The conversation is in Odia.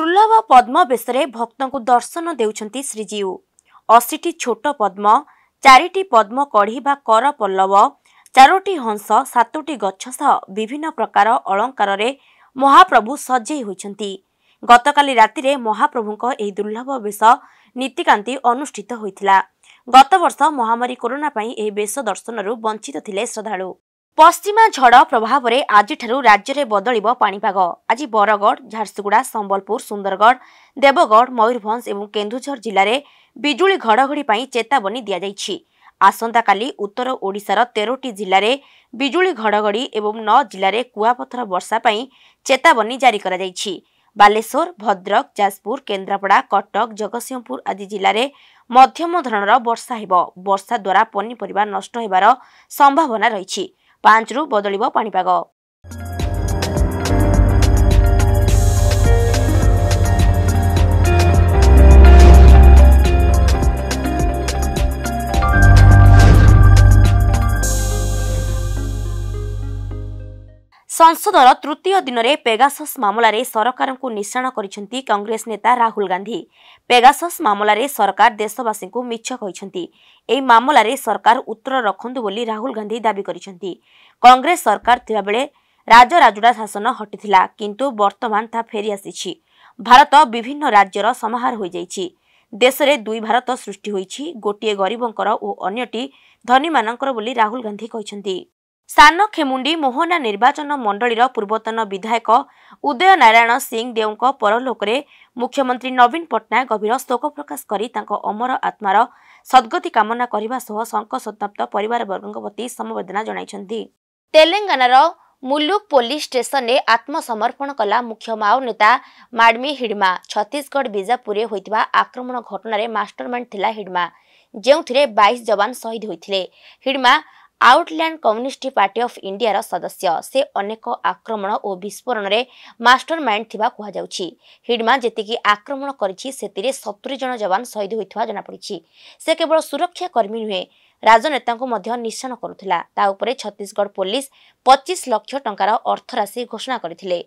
ଦୁର୍ଲଭ ପଦ୍ମ ବେଶରେ ଭକ୍ତଙ୍କୁ ଦର୍ଶନ ଦେଉଛନ୍ତି ଶ୍ରୀଜୀଉ ଅଶୀଟି ଛୋଟ ପଦ୍ମ ଚାରିଟି ପଦ୍ମ କଢ଼ି ବା କର ପଲ୍ଲବ ଚାରୋଟି ହଂସ ସାତୋଟି ଗଛ ସହ ବିଭିନ୍ନ ପ୍ରକାର ଅଳଙ୍କାରରେ ମହାପ୍ରଭୁ ସଜେଇ ହୋଇଛନ୍ତି ଗତକାଲି ରାତିରେ ମହାପ୍ରଭୁଙ୍କ ଏହି ଦୁର୍ଲଭ ବେଶ ନୀତିକାନ୍ତି ଅନୁଷ୍ଠିତ ହୋଇଥିଲା ଗତବର୍ଷ ମହାମାରୀ କରୋନା ପାଇଁ ଏହି ବେଶ ଦର୍ଶନରୁ ବଞ୍ଚିତ ଥିଲେ ଶ୍ରଦ୍ଧାଳୁ ପଶ୍ଚିମା ଝଡ଼ ପ୍ରଭାବରେ ଆଜିଠାରୁ ରାଜ୍ୟରେ ବଦଳିବ ପାଣିପାଗ ଆଜି ବରଗଡ଼ ଝାରସୁଗୁଡ଼ା ସମ୍ବଲପୁର ସୁନ୍ଦରଗଡ଼ ଦେବଗଡ଼ ମୟୂରଭଞ୍ଜ ଏବଂ କେନ୍ଦୁଝର ଜିଲ୍ଲାରେ ବିଜୁଳି ଘଡ଼ଘଡ଼ି ପାଇଁ ଚେତାବନୀ ଦିଆଯାଇଛି ଆସନ୍ତାକାଲି ଉତ୍ତର ଓଡ଼ିଶାର ତେରଟି ଜିଲ୍ଲାରେ ବିଜୁଳି ଘଡ଼ଘଡ଼ି ଏବଂ ନଅ ଜିଲ୍ଲାରେ କୁଆପଥର ବର୍ଷା ପାଇଁ ଚେତାବନୀ ଜାରି କରାଯାଇଛି ବାଲେଶ୍ୱର ଭଦ୍ରକ ଯାଜପୁର କେନ୍ଦ୍ରାପଡ଼ା କଟକ ଜଗତସିଂହପୁର ଆଦି ଜିଲ୍ଲାରେ ମଧ୍ୟମ ଧରଣର ବର୍ଷା ହେବ ବର୍ଷା ଦ୍ୱାରା ପନିପରିବା ନଷ୍ଟ ହେବାର ସମ୍ଭାବନା ରହିଛି ପାଞ୍ଚରୁ ବଦଳିବ ପାଣିପାଗ ସଂସଦର ତୃତୀୟ ଦିନରେ ପେଗାସସ୍ ମାମଲାରେ ସରକାରଙ୍କୁ ନିଶାଣ କରିଛନ୍ତି କଂଗ୍ରେସ ନେତା ରାହୁଲ ଗାନ୍ଧୀ ପେଗାସସ୍ ମାମଲାରେ ସରକାର ଦେଶବାସୀଙ୍କୁ ମିଛ କହିଛନ୍ତି ଏହି ମାମଲାରେ ସରକାର ଉତ୍ତର ରଖନ୍ତୁ ବୋଲି ରାହୁଲ ଗାନ୍ଧୀ ଦାବି କରିଛନ୍ତି କଂଗ୍ରେସ ସରକାର ଥିବାବେଳେ ରାଜରାଜୁଡ଼ା ଶାସନ ହଟିଥିଲା କିନ୍ତୁ ବର୍ତ୍ତମାନ ତାହା ଫେରିଆସିଛି ଭାରତ ବିଭିନ୍ନ ରାଜ୍ୟର ସମାହାର ହୋଇଯାଇଛି ଦେଶରେ ଦୁଇ ଭାରତ ସୃଷ୍ଟି ହୋଇଛି ଗୋଟିଏ ଗରିବଙ୍କର ଓ ଅନ୍ୟଟି ଧନୀମାନଙ୍କର ବୋଲି ରାହୁଲ ଗାନ୍ଧୀ କହିଛନ୍ତି सान खेमुंडी मोहना निर्वाचन मण्डी पूर्वतन विधायक उदय नारायण सिंह देवको परलोक मुख्यमंत्री नवीन पट्टनायक गभीर शोक प्रकाश प्रकाशरी अमर आत्मार कामना सद्गतिप्त परिवारवर्ग समवेदना जेलेङ्गान र मुलुक स्टेशन स्टेसन आत्मसमर्पण कला मुख्य माओ नेता माडमी हिडमा छतिशगढ विजापुरे आक्रमण घटणा मास्टरमै थाहा हिडमा जो बइस जवान शहीद सहीद हिडमा ଆଉଟଲ୍ୟାଣ୍ଡ କମ୍ୟୁନିଷ୍ଟ ପାର୍ଟି ଅଫ୍ ଇଣ୍ଡିଆର ସଦସ୍ୟ ସେ ଅନେକ ଆକ୍ରମଣ ଓ ବିସ୍ଫୋରଣରେ ମାଷ୍ଟର ମାଇଣ୍ଡ ଥିବା କୁହାଯାଉଛି ହିଡ଼ମା ଯେତିକି ଆକ୍ରମଣ କରିଛି ସେଥିରେ ସତୁରୀ ଜଣ ଯବାନ ଶହୀଦ ହୋଇଥିବା ଜଣାପଡ଼ିଛି ସେ କେବଳ ସୁରକ୍ଷା କର୍ମୀ ନୁହେଁ ରାଜନେତାଙ୍କୁ ମଧ୍ୟ ନିଶାଣ କରୁଥିଲା ତା ଉପରେ ଛତିଶଗଡ଼ ପୋଲିସ ପଚିଶ ଲକ୍ଷ ଟଙ୍କାର ଅର୍ଥରାଶି ଘୋଷଣା କରିଥିଲେ